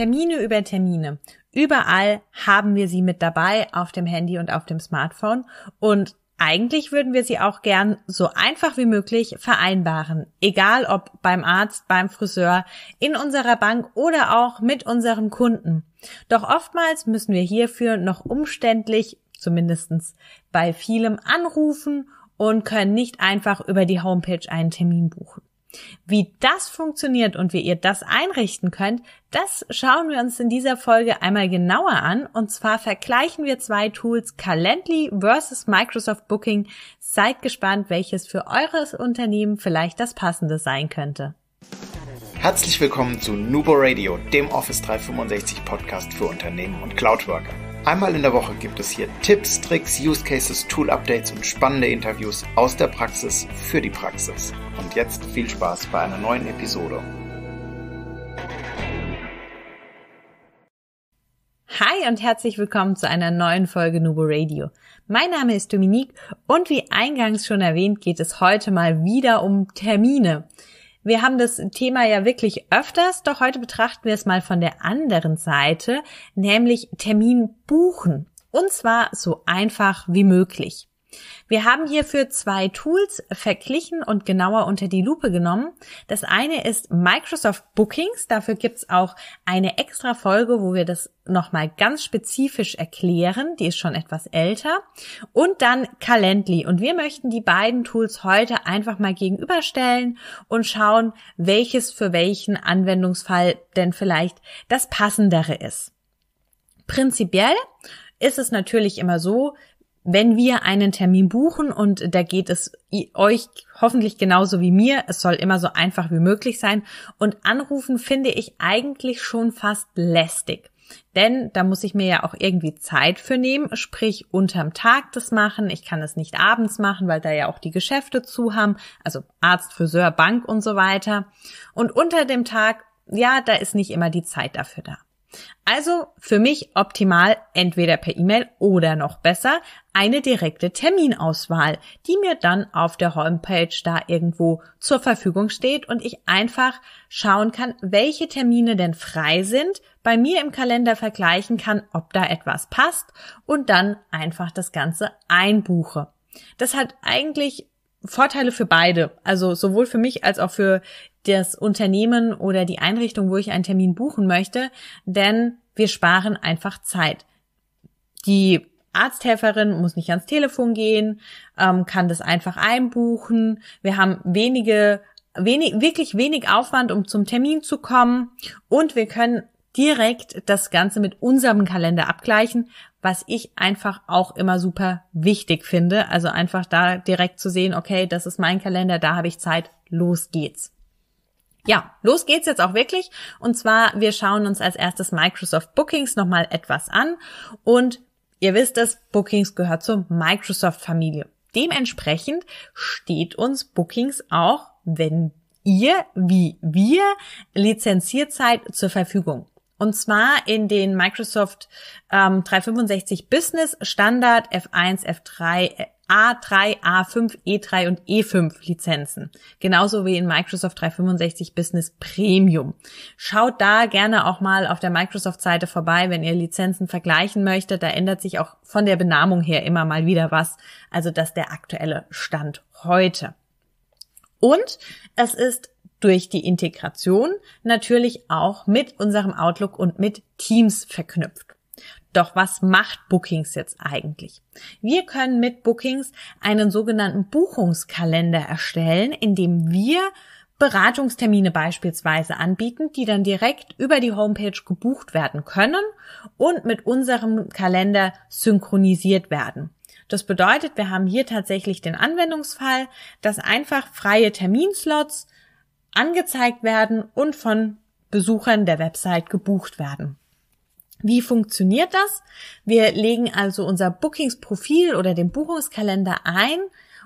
Termine über Termine. Überall haben wir sie mit dabei auf dem Handy und auf dem Smartphone und eigentlich würden wir sie auch gern so einfach wie möglich vereinbaren, egal ob beim Arzt, beim Friseur, in unserer Bank oder auch mit unseren Kunden. Doch oftmals müssen wir hierfür noch umständlich, zumindestens bei vielem, anrufen und können nicht einfach über die Homepage einen Termin buchen. Wie das funktioniert und wie ihr das einrichten könnt, das schauen wir uns in dieser Folge einmal genauer an. Und zwar vergleichen wir zwei Tools Calendly versus Microsoft Booking. Seid gespannt, welches für eures Unternehmen vielleicht das passende sein könnte. Herzlich willkommen zu Nubo Radio, dem Office 365 Podcast für Unternehmen und Cloudworker. Einmal in der Woche gibt es hier Tipps, Tricks, Use Cases, Tool Updates und spannende Interviews aus der Praxis für die Praxis. Und jetzt viel Spaß bei einer neuen Episode. Hi und herzlich willkommen zu einer neuen Folge Nubo Radio. Mein Name ist Dominique und wie eingangs schon erwähnt geht es heute mal wieder um Termine. Wir haben das Thema ja wirklich öfters, doch heute betrachten wir es mal von der anderen Seite, nämlich Termin buchen. Und zwar so einfach wie möglich. Wir haben hierfür zwei Tools verglichen und genauer unter die Lupe genommen. Das eine ist Microsoft Bookings. Dafür gibt's auch eine extra Folge, wo wir das nochmal ganz spezifisch erklären. Die ist schon etwas älter. Und dann Calendly. Und wir möchten die beiden Tools heute einfach mal gegenüberstellen und schauen, welches für welchen Anwendungsfall denn vielleicht das passendere ist. Prinzipiell ist es natürlich immer so, wenn wir einen Termin buchen und da geht es euch hoffentlich genauso wie mir, es soll immer so einfach wie möglich sein und anrufen finde ich eigentlich schon fast lästig. Denn da muss ich mir ja auch irgendwie Zeit für nehmen, sprich unterm Tag das machen. Ich kann es nicht abends machen, weil da ja auch die Geschäfte zu haben, also Arzt, Friseur, Bank und so weiter. Und unter dem Tag, ja, da ist nicht immer die Zeit dafür da. Also für mich optimal entweder per E-Mail oder noch besser eine direkte Terminauswahl, die mir dann auf der Homepage da irgendwo zur Verfügung steht und ich einfach schauen kann, welche Termine denn frei sind, bei mir im Kalender vergleichen kann, ob da etwas passt und dann einfach das Ganze einbuche. Das hat eigentlich Vorteile für beide, also sowohl für mich als auch für das Unternehmen oder die Einrichtung, wo ich einen Termin buchen möchte, denn wir sparen einfach Zeit. Die Arzthelferin muss nicht ans Telefon gehen, ähm, kann das einfach einbuchen. Wir haben wenige, wenig, wirklich wenig Aufwand, um zum Termin zu kommen und wir können direkt das Ganze mit unserem Kalender abgleichen, was ich einfach auch immer super wichtig finde. Also einfach da direkt zu sehen, okay, das ist mein Kalender, da habe ich Zeit, los geht's. Ja, los geht's jetzt auch wirklich. Und zwar, wir schauen uns als erstes Microsoft Bookings nochmal etwas an. Und ihr wisst es, Bookings gehört zur Microsoft-Familie. Dementsprechend steht uns Bookings auch, wenn ihr wie wir lizenziert seid, zur Verfügung. Und zwar in den Microsoft ähm, 365 Business Standard F1, F3, A3, A5, E3 und E5 Lizenzen. Genauso wie in Microsoft 365 Business Premium. Schaut da gerne auch mal auf der Microsoft-Seite vorbei, wenn ihr Lizenzen vergleichen möchtet. Da ändert sich auch von der Benamung her immer mal wieder was. Also das ist der aktuelle Stand heute. Und es ist durch die Integration natürlich auch mit unserem Outlook und mit Teams verknüpft. Doch was macht Bookings jetzt eigentlich? Wir können mit Bookings einen sogenannten Buchungskalender erstellen, in dem wir Beratungstermine beispielsweise anbieten, die dann direkt über die Homepage gebucht werden können und mit unserem Kalender synchronisiert werden. Das bedeutet, wir haben hier tatsächlich den Anwendungsfall, dass einfach freie Terminslots angezeigt werden und von Besuchern der Website gebucht werden. Wie funktioniert das? Wir legen also unser Bookingsprofil oder den Buchungskalender ein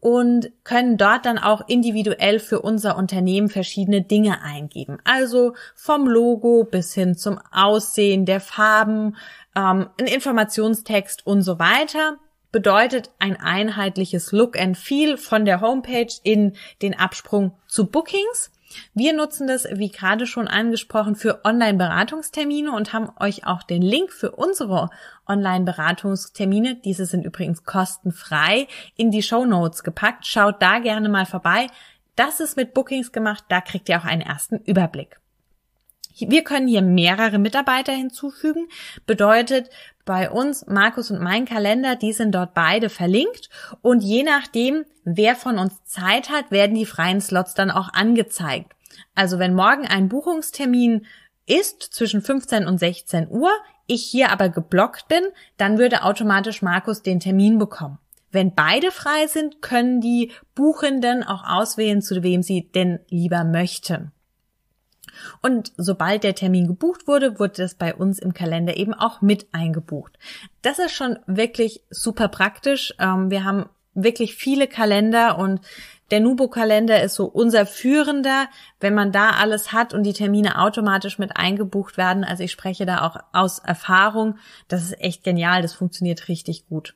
und können dort dann auch individuell für unser Unternehmen verschiedene Dinge eingeben. Also vom Logo bis hin zum Aussehen der Farben, ähm, ein Informationstext und so weiter bedeutet ein einheitliches Look and Feel von der Homepage in den Absprung zu Bookings. Wir nutzen das, wie gerade schon angesprochen, für Online-Beratungstermine und haben euch auch den Link für unsere Online-Beratungstermine, diese sind übrigens kostenfrei, in die Show Notes gepackt. Schaut da gerne mal vorbei. Das ist mit Bookings gemacht, da kriegt ihr auch einen ersten Überblick. Wir können hier mehrere Mitarbeiter hinzufügen. Bedeutet bei uns, Markus und mein Kalender, die sind dort beide verlinkt. Und je nachdem, wer von uns Zeit hat, werden die freien Slots dann auch angezeigt. Also wenn morgen ein Buchungstermin ist zwischen 15 und 16 Uhr, ich hier aber geblockt bin, dann würde automatisch Markus den Termin bekommen. Wenn beide frei sind, können die Buchenden auch auswählen, zu wem sie denn lieber möchten. Und sobald der Termin gebucht wurde, wurde das bei uns im Kalender eben auch mit eingebucht. Das ist schon wirklich super praktisch. Ähm, wir haben wirklich viele Kalender und der Nubo-Kalender ist so unser führender, wenn man da alles hat und die Termine automatisch mit eingebucht werden. Also ich spreche da auch aus Erfahrung. Das ist echt genial. Das funktioniert richtig gut.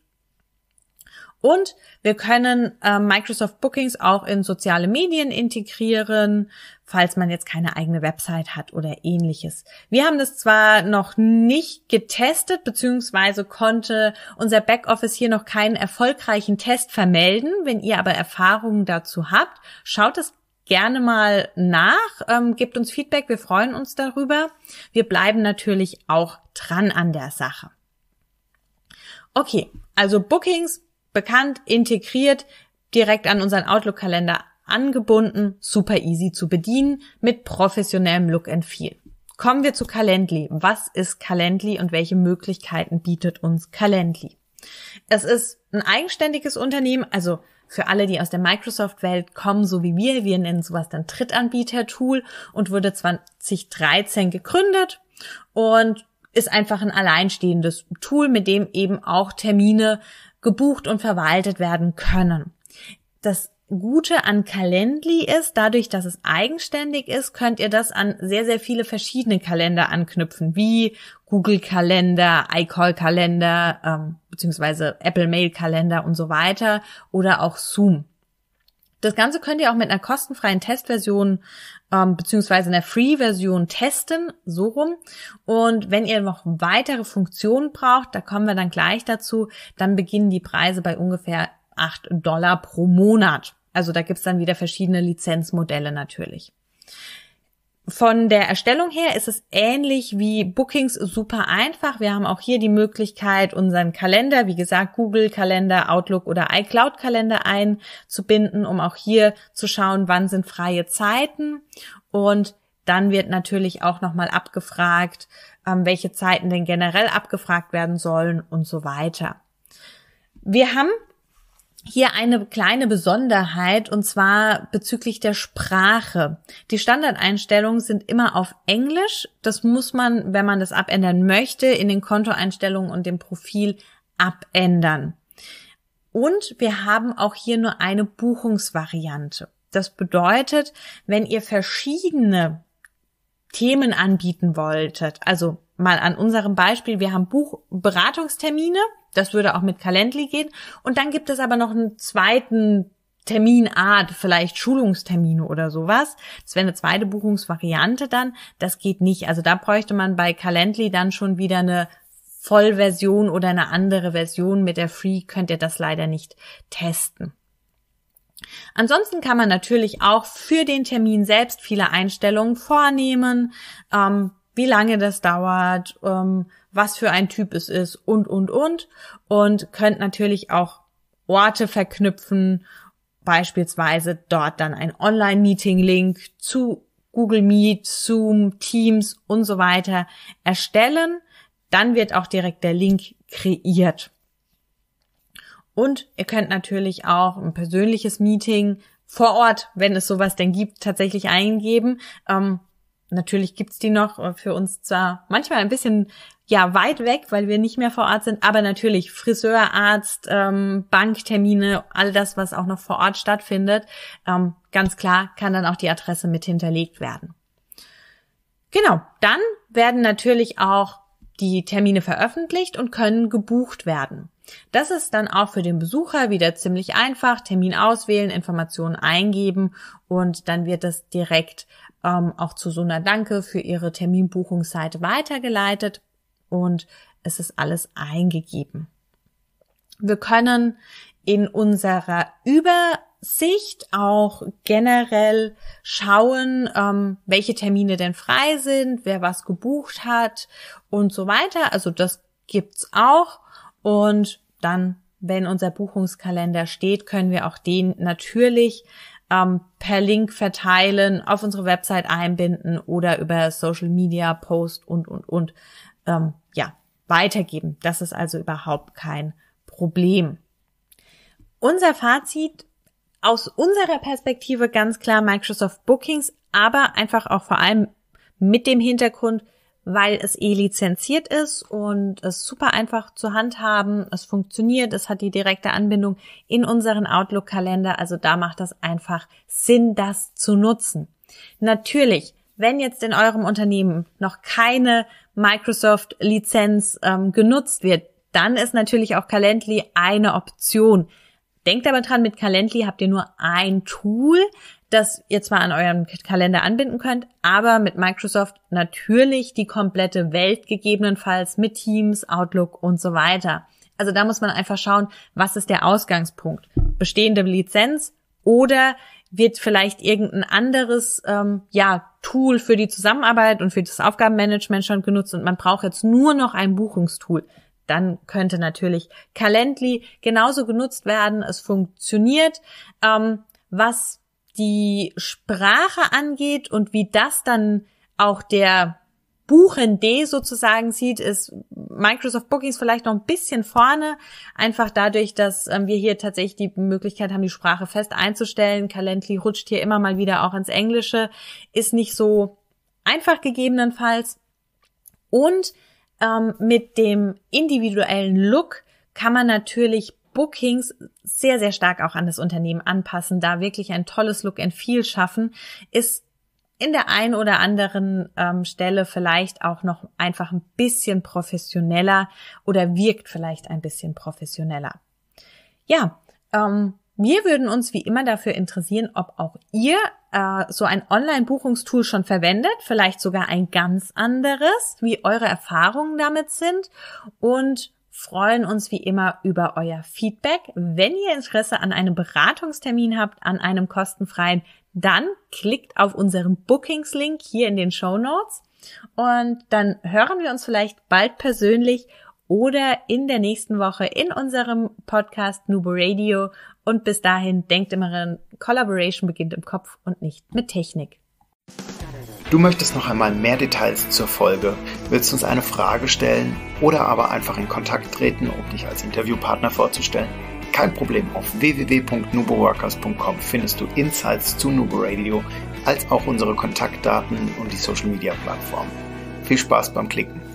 Und wir können äh, Microsoft Bookings auch in soziale Medien integrieren, falls man jetzt keine eigene Website hat oder ähnliches. Wir haben das zwar noch nicht getestet, beziehungsweise konnte unser Backoffice hier noch keinen erfolgreichen Test vermelden. Wenn ihr aber Erfahrungen dazu habt, schaut es gerne mal nach, ähm, gebt uns Feedback, wir freuen uns darüber. Wir bleiben natürlich auch dran an der Sache. Okay, also Bookings, bekannt, integriert, direkt an unseren Outlook-Kalender angebunden, super easy zu bedienen, mit professionellem Look and Feel. Kommen wir zu Calendly. Was ist Calendly und welche Möglichkeiten bietet uns Calendly? Es ist ein eigenständiges Unternehmen, also für alle, die aus der Microsoft-Welt kommen, so wie wir, wir nennen sowas dann Drittanbieter-Tool und wurde 2013 gegründet und ist einfach ein alleinstehendes Tool, mit dem eben auch Termine gebucht und verwaltet werden können. Das Gute an Calendly ist, dadurch, dass es eigenständig ist, könnt ihr das an sehr, sehr viele verschiedene Kalender anknüpfen, wie Google-Kalender, iCall-Kalender, ähm, beziehungsweise Apple-Mail-Kalender und so weiter oder auch Zoom. Das Ganze könnt ihr auch mit einer kostenfreien Testversion ähm, beziehungsweise einer Free-Version testen, so rum. Und wenn ihr noch weitere Funktionen braucht, da kommen wir dann gleich dazu, dann beginnen die Preise bei ungefähr 8 Dollar pro Monat. Also da gibt's dann wieder verschiedene Lizenzmodelle natürlich. Von der Erstellung her ist es ähnlich wie Bookings super einfach. Wir haben auch hier die Möglichkeit, unseren Kalender, wie gesagt, Google Kalender, Outlook oder iCloud Kalender einzubinden, um auch hier zu schauen, wann sind freie Zeiten. Und dann wird natürlich auch nochmal abgefragt, ähm, welche Zeiten denn generell abgefragt werden sollen und so weiter. Wir haben hier eine kleine Besonderheit und zwar bezüglich der Sprache. Die Standardeinstellungen sind immer auf Englisch. Das muss man, wenn man das abändern möchte, in den Kontoeinstellungen und dem Profil abändern. Und wir haben auch hier nur eine Buchungsvariante. Das bedeutet, wenn ihr verschiedene Themen anbieten wolltet, also mal an unserem Beispiel, wir haben Buchberatungstermine das würde auch mit Calendly gehen. Und dann gibt es aber noch einen zweiten Terminart, vielleicht Schulungstermine oder sowas. Das wäre eine zweite Buchungsvariante dann. Das geht nicht. Also da bräuchte man bei Calendly dann schon wieder eine Vollversion oder eine andere Version. Mit der Free könnt ihr das leider nicht testen. Ansonsten kann man natürlich auch für den Termin selbst viele Einstellungen vornehmen. Ähm, wie lange das dauert, ähm, was für ein Typ es ist und, und, und. Und könnt natürlich auch Orte verknüpfen, beispielsweise dort dann ein Online-Meeting-Link zu Google Meet, Zoom, Teams und so weiter erstellen. Dann wird auch direkt der Link kreiert. Und ihr könnt natürlich auch ein persönliches Meeting vor Ort, wenn es sowas denn gibt, tatsächlich eingeben. Ähm, Natürlich gibt's die noch äh, für uns zwar manchmal ein bisschen ja weit weg, weil wir nicht mehr vor Ort sind, aber natürlich Friseur, Arzt, ähm, Banktermine, all das, was auch noch vor Ort stattfindet, ähm, ganz klar kann dann auch die Adresse mit hinterlegt werden. Genau, dann werden natürlich auch die Termine veröffentlicht und können gebucht werden. Das ist dann auch für den Besucher wieder ziemlich einfach. Termin auswählen, Informationen eingeben und dann wird das direkt ähm, auch zu so einer Danke für ihre Terminbuchungsseite weitergeleitet und es ist alles eingegeben. Wir können in unserer Übersicht auch generell schauen, ähm, welche Termine denn frei sind, wer was gebucht hat und so weiter. Also das gibt's auch. Und dann, wenn unser Buchungskalender steht, können wir auch den natürlich ähm, per Link verteilen, auf unsere Website einbinden oder über Social Media Post und, und, und, ähm, ja, weitergeben. Das ist also überhaupt kein Problem. Unser Fazit aus unserer Perspektive ganz klar Microsoft Bookings, aber einfach auch vor allem mit dem Hintergrund, weil es eh lizenziert ist und es super einfach zu handhaben. Es funktioniert, es hat die direkte Anbindung in unseren Outlook-Kalender. Also da macht das einfach Sinn, das zu nutzen. Natürlich, wenn jetzt in eurem Unternehmen noch keine Microsoft-Lizenz ähm, genutzt wird, dann ist natürlich auch Calendly eine Option, Denkt aber dran, mit Calendly habt ihr nur ein Tool, das ihr zwar an eurem Kalender anbinden könnt, aber mit Microsoft natürlich die komplette Welt gegebenenfalls mit Teams, Outlook und so weiter. Also da muss man einfach schauen, was ist der Ausgangspunkt? Bestehende Lizenz oder wird vielleicht irgendein anderes ähm, ja, Tool für die Zusammenarbeit und für das Aufgabenmanagement schon genutzt und man braucht jetzt nur noch ein Buchungstool dann könnte natürlich Calendly genauso genutzt werden. Es funktioniert. Ähm, was die Sprache angeht und wie das dann auch der Buchende sozusagen sieht, ist Microsoft Bookings vielleicht noch ein bisschen vorne. Einfach dadurch, dass ähm, wir hier tatsächlich die Möglichkeit haben, die Sprache fest einzustellen. Calendly rutscht hier immer mal wieder auch ins Englische. Ist nicht so einfach gegebenenfalls. Und ähm, mit dem individuellen Look kann man natürlich Bookings sehr, sehr stark auch an das Unternehmen anpassen, da wirklich ein tolles Look and Feel schaffen, ist in der einen oder anderen ähm, Stelle vielleicht auch noch einfach ein bisschen professioneller oder wirkt vielleicht ein bisschen professioneller. Ja, ähm, wir würden uns wie immer dafür interessieren, ob auch ihr äh, so ein Online-Buchungstool schon verwendet, vielleicht sogar ein ganz anderes, wie eure Erfahrungen damit sind und freuen uns wie immer über euer Feedback. Wenn ihr Interesse an einem Beratungstermin habt, an einem kostenfreien, dann klickt auf unseren Bookings-Link hier in den Show Notes und dann hören wir uns vielleicht bald persönlich oder in der nächsten Woche in unserem Podcast Nubo Radio. Und bis dahin denkt immer daran, Collaboration beginnt im Kopf und nicht mit Technik. Du möchtest noch einmal mehr Details zur Folge, willst uns eine Frage stellen oder aber einfach in Kontakt treten, um dich als Interviewpartner vorzustellen? Kein Problem, auf www.nuboworkers.com findest du Insights zu Nubo Radio, als auch unsere Kontaktdaten und die Social Media Plattform. Viel Spaß beim Klicken!